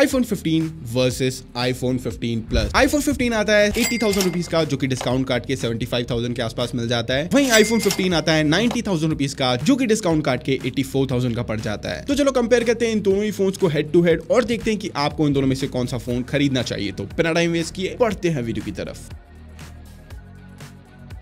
iPhone 15 versus iPhone 15 plus iPhone 15 आता है eighty thousand rupees का जो कि डिस्काउंट काट के 75,000 के आसपास मिल जाता है वहीं iPhone 15 आता है 90,000 रुपीज का जो कि डिस्काउंट काट के 84,000 का पड़ जाता है तो चलो कंपेयर करते हैं इन दोनों ही फोन को हेड टू हेड और देखते हैं कि आपको इन दोनों में से कौन सा फोन खरीदना चाहिए तो बिना टाइम वेस्ट किए पढ़ते हैं वीडियो की तरफ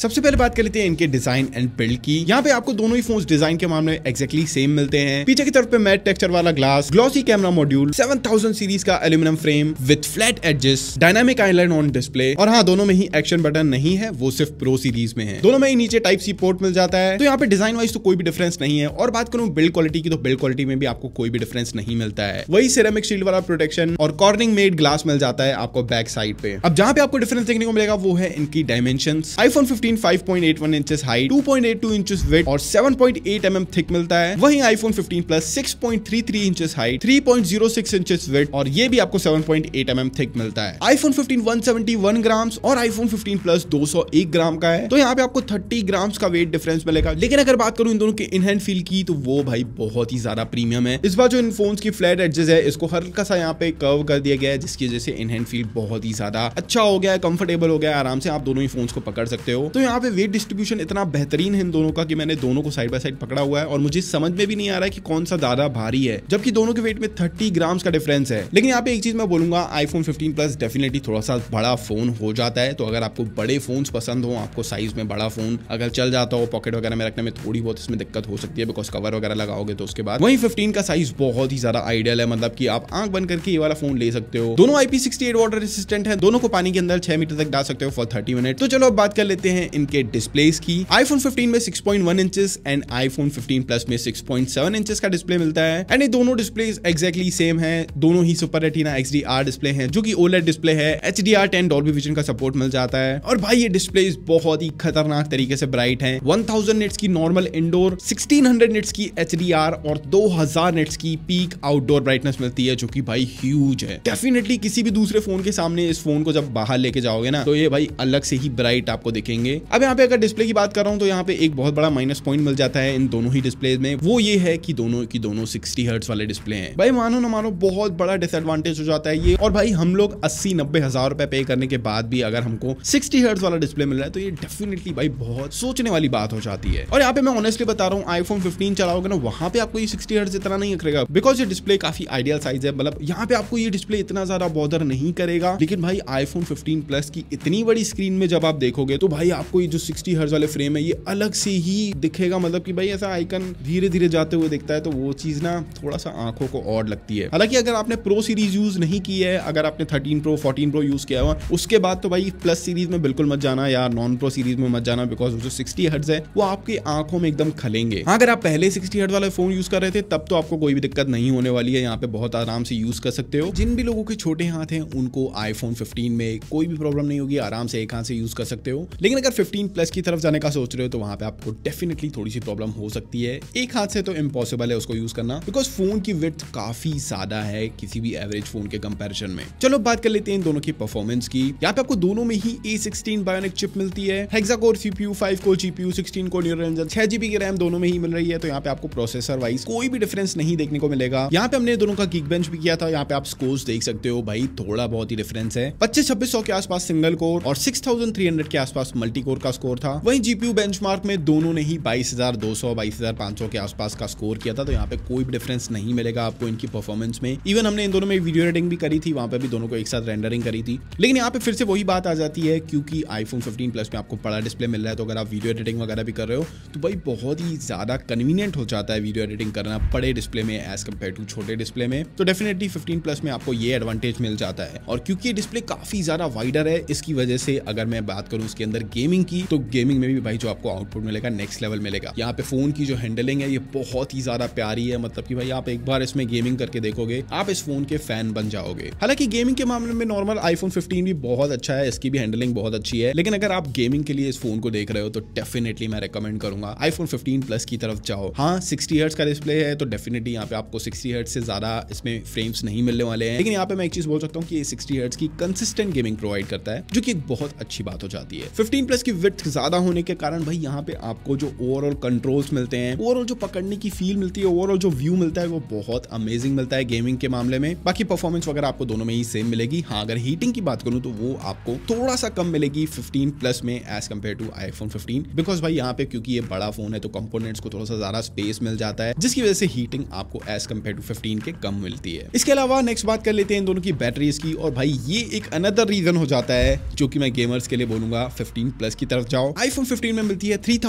सबसे पहले बात कर लेते हैं इनके डिजाइन एंड बिल्ड की यहाँ पे आपको दोनों ही फोन डिजाइन के मामले एक्जेक्टली सेम मिलते हैं पीछे की तरफ पे मैट टेक्चर वाला glass glossy camera module thousand series का aluminium frame with flat edges dynamic island on display और हाँ दोनों में ही एक्शन बटन नहीं है वो सिर्फ प्रो सीरीज में है दोनों में ही नीचे टाइप सी पोर्ट मिल जाता है तो यहाँ पे डिजाइन वाइज तो कोई भी डिफरेंस नहीं है और बात करूँ बिल्ड क्वालिटी की तो बिल्ड क्वालिटी में भी आपको कोई भी डिफरेंस नहीं मिलता है वही सिरेमिक शील्ड वाला प्रोटेक्शन और कॉर्निंग मेड ग्लास मिल जाता है आपको बैक साइड पे अब जहाँ पे आपको डिफरेंस देखने को मिलेगा वो है इनकी dimension iPhone fifty screen 5.81 inches height 2.82 inches weight और 7.8 mm थिक मिलता है वहीं iPhone 15 plus 6.33 inches height 3.06 inches weight और ये भी आपको 7.8 mm थिक मिलता है आईफोन 15 171 ग्राम्स और आईफोन 15 प्लस 201 ग्राम का है तो यहाँ पे आपको 30 ग्राम्स का वेट डिफरेंस मिलेगा लेकिन अगर बात करूं इन दोनों के इनहैंड फील की तो वो भाई बहुत ही ज्यादा प्रीमियम है इस बार जो इन फोन की फ्लैट एडजेस है इसको हल्का सा यहाँ पे कर्व कर दिया गया है जिसकी वजह से इनहैंड फील बहुत ही ज्यादा अच्छा हो गया है कंफर्टेबल हो गया है आराम से आप दोनों ही फोन को पकड़ सकते हो तो तो यहाँ पे वेट डिस्ट्रीब्यूशन इतना बेहतरीन है इन दोनों का कि मैंने दोनों को साइड बाय साइड पकड़ा हुआ है और मुझे समझ में भी नहीं आ रहा है कि कौन सा ज्यादा भारी है जबकि दोनों के वेट में थर्टी ग्राम का डिफरेंस है लेकिन यहाँ पे एक चीज मैं बोलूंगा आईफोन फिफ्टीन प्लस डेफिनेटली थोड़ा सा बड़ा फोन हो जाता है तो अगर आपको बड़े फोन पसंद हो आपको साइज में बड़ा फोन अगर चल जाता हो पॉकेट वगैरह में रखने में थोड़ी बहुत इसमें दिक्कत हो सकती है बिकॉज कवर वगैरह लगाओगे तो उसके बाद वही फिफ्टीन का साइज बहुत ही ज्यादा आइडियल है मतलब की आप आंख बंद करके ये वाला फोन ले सकते हो दोनों IP sixty eight water resistant है दोनों को पानी के अंदर छह मीटर तक डाल सकते हो फॉर थर्टी मिनट तो चलो अब बात कर लेते हैं इनके डिस्प्लेस की आईफोन 15 में 6.1 इंचेस एंड आईफोन 15 प्लस में 6.7 इंचेस का डिस्प्ले मिलता है एंड ये दोनों डिस्प्ले एक्जैक्टली सेम है दोनों ही सुपर रेटिना एक्सडीआर डिस्प्ले है जो कि ओलेट डिस्प्ले है H D R ten Dolby vision का सपोर्ट मिल जाता है और भाई ये डिस्प्ले बहुत ही खतरनाक तरीके से ब्राइट है वन थाउजेंड निट्स की normal indoor sixteen hundred nits की एच डी आर और दो हजार निट्स की पीक आउटडोर ब्राइटनेस मिलती है जो की भाई ह्यूज है डेफिनेटली किसी भी दूसरे फोन के सामने इस फोन को जब बाहर लेके जाओगे ना तो ये भाई अलग से ही ब्राइट आपको दिखेंगे अब यहाँ पे अगर डिस्प्ले की बात कर रहा हूँ तो यहाँ पे एक बहुत बड़ा माइनस पॉइंट मिल जाता है इन दोनों ही डिस्प्ले में वो ये है कि दोनों की दोनों सिक्सटी हर्ट्स वाले डिस्प्ले हैं भाई मानो ना मानो बहुत बड़ा डिसएडवांटेज हो जाता है ये और भाई हम लोग अस्सी नब्बे हजार रुपए पे करने के बाद भी अगर हमको सिक्सटी हर्ट्स वाला डिस्प्ले मिल रहा है तो ये डेफिनेटली भाई बहुत सोचने वाली बात हो जाती है और यहाँ पे मैं ऑनेस्टली बता रहा हूँ आईफोन फिफ्टीन चलाओगे ना वहाँ पे आपको ये सिक्सटी हर्ट्स इतना नहीं करेगा बिकॉज ये डिस्प्ले काफी आइडियल साइज है मतलब यहाँ पे आपको ये डिस्प्ले इतना ज्यादा बॉदर नहीं करेगा लेकिन भाई आईफोन फिफ्टीन प्लस की इतनी बड़ी स्क्रीन में जब आप देखोगे तो भाई आप आपको ये जो 60 हर्ज वाले फ्रेम है ये अलग से ही दिखेगा मतलब कि भाई ऐसा आइकन धीरे धीरे जाते हुए दिखता है तो वो चीज़ ना थोड़ा सा आंखों को और लगती है हालांकि अगर आपने प्रो सीरीज यूज़ नहीं की है अगर आपने thirteen pro fourteen pro use किया हुआ उसके बाद तो भाई प्लस सीरीज में बिल्कुल मत जाना या नॉन प्रो सीरीज में मत जाना बिकॉज जो सिक्सटी हर्ज है वो आपकी आंखों में एकदम खलेंगे हाँ अगर आप पहले सिक्सटी हर्ज वाला फोन यूज़ कर रहे थे तब तो आपको कोई भी दिक्कत नहीं होने वाली है यहाँ पे बहुत आराम से यूज़ कर सकते हो जिन भी लोगों के छोटे हाथ हैं उनको आईफोन 15 में कोई भी प्रॉब्लम नहीं होगी आराम से एक हाथ से यूज़ कर सकते हो लेकिन अगर फिफ्टीन प्लस की तरफ जाने का सोच रहे हो तो वहाँ पे आपको डेफिनेटली थोड़ी सी प्रॉब्लम हो सकती है एक हाथ से तो इम्पॉसिबल है उसको यूज करना बिकॉज फोन की विथ काफी ज्यादा है किसी भी एवरेज फोन के कंपेरिजन में चलो बात कर लेते हैं दोनों की परफॉर्मेंस की यहाँ पे आपको दोनों में ही ए सिक्सटीन बायोनिक चिप मिलती है hexa CPU five core GPU sixteen core neural छह जीबी की रैम दोनों में ही मिल रही है तो यहाँ पे आपको प्रोसेसर वाइज कोई भी डिफरेंस नहीं देखने को मिलेगा यहाँ पे हमने दोनों का गिग बेंच भी किया था यहाँ पे आप स्कोर्स देख सकते हो भाई थोड़ा बहुत ही डिफरेंस है पच्चीस छब्बीस के आसपास सिंगल कोर और सिक्स के आसपास मल्टी फोर्टी कोर का स्कोर था वहीं जीपीयू बेंचमार्क में दोनों ने ही बाईस हजार दो सौ बाईस हजार पांच सौ के आसपास का स्कोर किया था तो यहाँ पे कोई भी डिफरेंस नहीं मिलेगा आपको इनकी परफॉर्मेंस में इवन हमने इन दोनों में वीडियो रेटिंग भी करी थी वहां पे भी दोनों को एक साथ रेंडरिंग करी थी लेकिन यहाँ पे फिर से वही बात आ जाती है क्योंकि आईफोन फिफ्टीन प्लस में आपको बड़ा डिस्प्ले मिल रहा है तो अगर आप वीडियो एडिटिंग वगैरह भी कर रहे हो तो भाई बहुत ही ज्यादा कन्वीनियंट हो जाता है वीडियो एडिटिंग करना बड़े डिस्प्ले में एज कम्पेयर टू छोटे डिस्प्ले में तो डेफिनेटली फिफ्टीन प्लस में आपको ये एडवांटेज मिल जाता है और क्योंकि डिस्प्ले काफी ज्यादा वाइडर है इसकी वजह से अगर मैं बात करूं उसके अंदर गेम गेमिंग की तो गेमिंग में भी भाई जो आपको आउटपुट मिलेगा नेक्स्ट लेवल मिलेगा यहाँ पे फोन की जो हैंडलिंग है ये बहुत ही ज्यादा प्यारी है मतलब कि भाई आप एक बार इसमें गेमिंग करके देखोगे आप इस फोन के फैन बन जाओगे हालांकि गेमिंग के मामले में नॉर्मल आईफोन फिफ्टीन भी बहुत अच्छा है इसकी भी हैंडलिंग बहुत अच्छी है लेकिन अगर आप गेमिंग के लिए इस फोन को देख रहे हो तो डेफिनेटली मैं रिकमेंड करूंगा आईफोन फिफ्टीन प्लस की तरफ जाओ हाँ सिक्सटी हर्ट्स का डिस्प्ले है तो डेफिनेटली यहाँ पे आपको सिक्सटी हर्ट्स से ज्यादा इसमें फ्रेम्स नहीं मिलने वाले हैं लेकिन यहाँ पे मैं एक चीज बोल सकता हूँ कि सिक्सटी हर्ट्स की कंसिस्टेंट गेमिंग प्रोवाइड करता है जो कि एक बहुत अच्छी बात हो जाती है फिफ्टीन प्लस फेस की विथ ज्यादा होने के कारण भाई यहाँ पे आपको जो ओवरऑल कंट्रोल्स मिलते हैं ओवरऑल जो पकड़ने की फील मिलती है ओवरऑल जो व्यू मिलता है वो बहुत अमेजिंग मिलता है गेमिंग के मामले में बाकी परफॉर्मेंस वगैरह आपको दोनों में ही सेम मिलेगी हाँ अगर हीटिंग की बात करूं तो वो आपको थोड़ा सा कम मिलेगी फिफ्टीन प्लस में as compare to iPhone because भाई यहाँ पे क्योंकि ये बड़ा फोन है तो कंपोनेंट्स को थोड़ा सा ज्यादा स्पेस मिल जाता है जिसकी वजह से हीटिंग आपको एज कम्पेयर टू फिफ्टीन के कम मिलती है इसके अलावा नेक्स्ट बात कर लेते हैं इन दोनों की बैटरीज की और भाई ये एक अनदर रीजन हो जाता है जो कि मैं गेमर्स के लिए बोलूंगा फिफ्टीन प्लस प्लस की तरफ जाओ आईफोन 15 में मिलती है 3349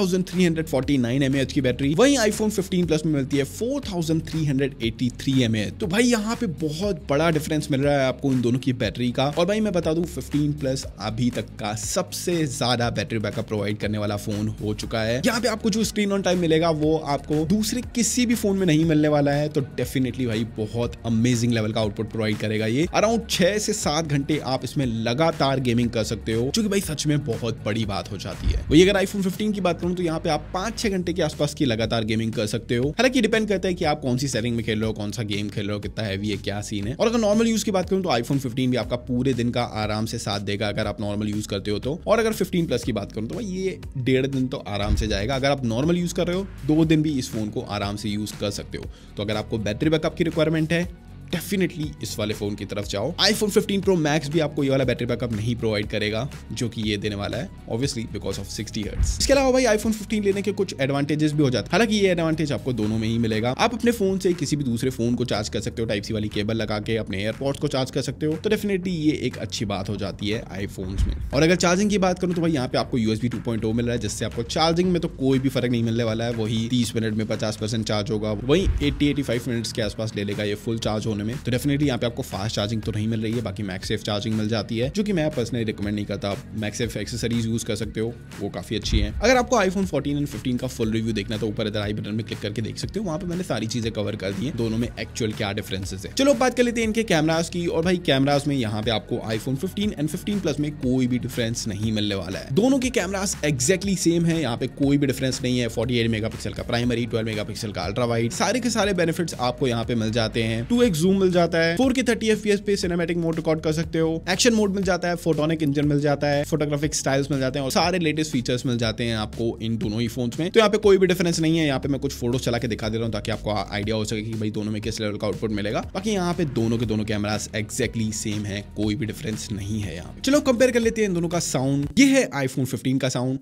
थाउजेंड की बैटरी वहीं आईफोन 15 प्लस में मिलती है 4383 mAh तो भाई यहाँ पे बहुत बड़ा डिफरेंस मिल रहा है आपको इन दोनों की बैटरी का और भाई मैं बता दू 15 प्लस अभी तक का सबसे ज्यादा बैटरी बैकअप प्रोवाइड करने वाला फोन हो चुका है यहाँ पे आपको जो स्क्रीन ऑन टाइम मिलेगा वो आपको दूसरे किसी भी फोन में नहीं मिलने वाला है तो डेफिनेटली भाई बहुत अमेजिंग लेवल का आउटपुट प्रोवाइड करेगा ये अराउंड छह से सात घंटे आप इसमें लगातार गेमिंग कर सकते हो क्योंकि भाई सच में बहुत बड़ी बात हो जाती है वही अगर आईफोन फिफ्टीन की बात करूँ तो यहाँ पे आप पांच छह घंटे के आसपास की लगातार गेमिंग कर सकते हो हालांकि डिपेंड करता है कि आप कौन सी सेटिंग में खेल रहे हो कौन सा गेम खेल रहे हो कितना हैवी है क्या सीन है और अगर नॉर्मल यूज की बात करूँ तो आईफोन फिफ्टीन भी आपका पूरे दिन का आराम से साथ देगा अगर आप नॉर्मल यूज करते हो तो और अगर फिफ्टीन प्लस की बात करूँ तो ये डेढ़ दिन तो आराम से जाएगा अगर आप नॉर्मल यूज कर रहे हो दो दिन भी इस फोन को आराम से यूज कर सकते हो तो अगर आपको बैटरी बैकअप की रिक्वायरमेंट है डेफिनेटली इस वाले फोन की तरफ जाओ आईफोन 15 प्रो मैक्स भी आपको ये वाला बैटरी बैकअप नहीं प्रोवाइड करेगा जो कि ये देने वाला है obviously because of sixty hertz इसके अलावा भाई आईफोन फिफ्टीन लेने के कुछ एडवांटेजेस भी हो जाते हैं हालांकि ये एडवांटेज आपको दोनों में ही मिलेगा आप अपने फोन से किसी भी दूसरे फोन को चार्ज कर सकते हो टाइप सी वाली केबल लगा के अपने एयरपोर्ट्स को चार्ज कर सकते हो तो डेफिनेटली ये एक अच्छी बात हो जाती है आईफोन में और अगर चार्जिंग की बात करूँ तो भाई यहाँ पे आपको यूएस बी oh मिल रहा है जिससे आपको चार्जिंग में तो कोई भी फर्क नहीं मिलने वाला है वही तीस मिनट में पचास चार्ज होगा वही एट्टी एटी मिनट्स के आसपास ले लेगा ये फुल चार्ज होने होने में तो डेफिनेटली यहाँ पे आपको फास्ट चार्जिंग तो नहीं मिल रही है बाकी मैक्सेफ चार्जिंग मिल जाती है जो कि मैं पर्सनली रिकमेंड नहीं करता आप मैक्सेफ एक्सेसरीज यूज कर सकते हो वो काफी अच्छी है अगर आपको आईफोन फोर्टीन एंड फिफ्टीन का फुल रिव्यू देखना तो ऊपर इधर आई बटन में क्लिक करके देख सकते हो वहाँ पर मैंने सारी चीजें कवर कर दी है दोनों में एक्चुअल क्या डिफरेंसेस है चलो बात कर लेते हैं इनके कैमराज की और भाई कैमराज में यहाँ पे आपको iPhone fifteen and fifteen plus में कोई भी डिफरेंस नहीं मिलने वाला है दोनों के कैमराज एग्जैक्टली सेम है यहाँ पे कोई भी डिफरेंस नहीं है फोर्टी एट मेगा का प्राइमरी ट्वेल्व मेगा का अल्ट्रा वाइड सारे के सारे बेनिफिट्स आपको यहाँ पे मिल जाते हैं टू एक्स जूम मिल जाता है फोर के थर्टी एफ पे सिनेमेटिक मोड रिकॉर्ड कर सकते हो एक्शन मोड मिल जाता है फोटोनिक इंजन मिल जाता है फोटोग्राफिक स्टाइल्स मिल जाते हैं और सारे लेटेस्ट फीचर्स मिल जाते हैं आपको इन दोनों ही फोन में तो यहाँ पे कोई भी डिफरेंस नहीं है यहाँ पे मैं कुछ फोटो चला के दिखा दे रहा हूँ ताकि आपको आइडिया हो सके कि भाई दोनों में किस लेवल का आउटपुट मिलेगा बाकी यहाँ पे दोनों के दोनों कैमरा एक्जैक्टली सेम है कोई भी डिफरेंस नहीं है यहाँ चलो कंपेयर कर लेते हैं इन दोनों का साउंड ये है आईफोन 15 का साउंड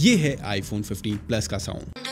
ये है आईफोन 15 प्लस का साउंड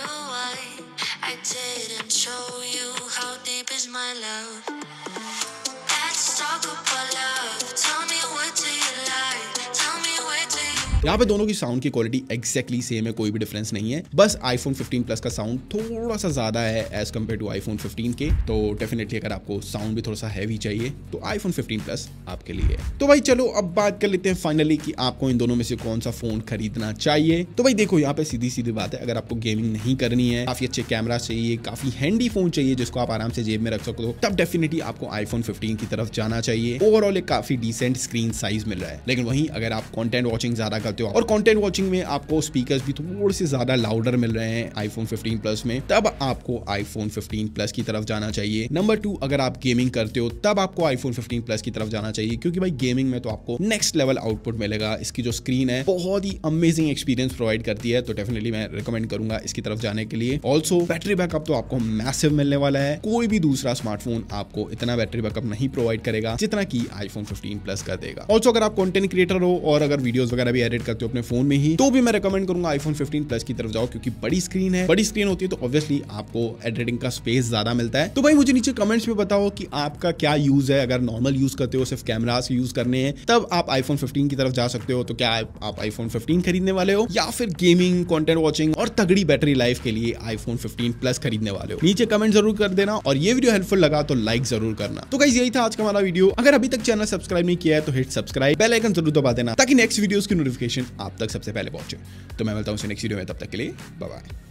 यहाँ पे दोनों की साउंड की क्वालिटी एक्जैक्टली सेम है कोई भी डिफरेंस नहीं है बस आईफोन 15 प्लस का साउंड थोड़ा सा ज्यादा है एज कम्पेयर टू आईफोन 15 के तो डेफिनेटली अगर आपको साउंड भी थोड़ा सा हैवी चाहिए तो आईफोन 15 प्लस आपके लिए तो भाई चलो अब बात कर लेते हैं फाइनली कि आपको इन दोनों में से कौन सा फोन खरीदना चाहिए तो भाई देखो यहाँ पे सीधी सीधी बात है अगर आपको गेमिंग नहीं करनी है काफी अच्छे कैमरा चाहिए काफी हैंडी फोन चाहिए जिसको आप आराम से जेब में रख सको तब डेफिनेटली आपको आईफोन फिफ्टीन की तरफ जाना चाहिए ओवरऑल एक काफी डिसेंट स्क्रीन साइज मिल रहा है लेकिन वहीं अगर आप कॉन्टेंट वॉचिंग ज्यादा करते हो और कॉन्टेंट वॉचिंग में आपको स्पीकर भी थोड़े से ज्यादा लाउडर मिल रहे हैं आईफोन फिफ्टीन प्लस में तब आपको आईफोन फिफ्टीन प्लस की तरफ जाना चाहिए नंबर टू अगर आप गेमिंग करते हो तब आपको आईफोन फिफ्टीन प्लस की तरफ जाना चाहिए क्योंकि भाई गेमिंग में तो आपको नेक्स्ट लेवल आउटपुट मिलेगा इसकी जो स्क्रीन है बहुत ही अमेजिंग एक्सपीरियंस प्रोवाइड करती है तो डेफिनेटली मैं रिकमेंड करूंगा इसकी तरफ जाने के लिए ऑल्सो बैटरी बैकअप तो आपको मैसिव मिलने वाला है कोई भी दूसरा स्मार्टफोन आपको इतना बैटरी बैकअप नहीं प्रोवाइड करेगा जितना की आईफोन फिफ्टीन प्लस कर देगा ऑल्सो अगर आप कॉन्टेंट क्रिएटर हो और अगर वीडियो वगैरह भी एडिट अपग्रेड करते हो अपने फोन में ही तो भी मैं रिकमेंड करूंगा आईफोन फिफ्टीन प्लस की तरफ जाओ क्योंकि बड़ी स्क्रीन है बड़ी स्क्रीन होती है तो ऑब्वियसली आपको एडिटिंग का स्पेस ज्यादा मिलता है तो भाई मुझे नीचे कमेंट्स में बताओ कि आपका क्या यूज है अगर नॉर्मल यूज करते हो सिर्फ कैमराज यूज करने हैं तब आप आईफोन फिफ्टीन की तरफ जा सकते हो तो क्या आप आईफोन फिफ्टीन खरीदने वाले हो या फिर गेमिंग कॉन्टेंट वॉचिंग और तगड़ी बैटरी लाइफ के लिए आईफोन फिफ्टीन प्लस खरीदने वाले हो नीचे कमेंट जरूर कर देना और ये वीडियो हेल्पफुल लगा तो लाइक जरूर करना तो गाइज यही था आज का हमारा वीडियो अगर अभी तक चैनल सब्सक्राइब नहीं किया है तो हिट सब्सक्राइब बेल आइकन जरूर दबा देना ताकि नेक्स्ट वीडियोस की नोटिफिकेशन नोटिफिकेशन आप तक सबसे पहले पहुंचे तो मैं मिलता हूँ नेक्स्ट वीडियो में तब तक के लिए बाय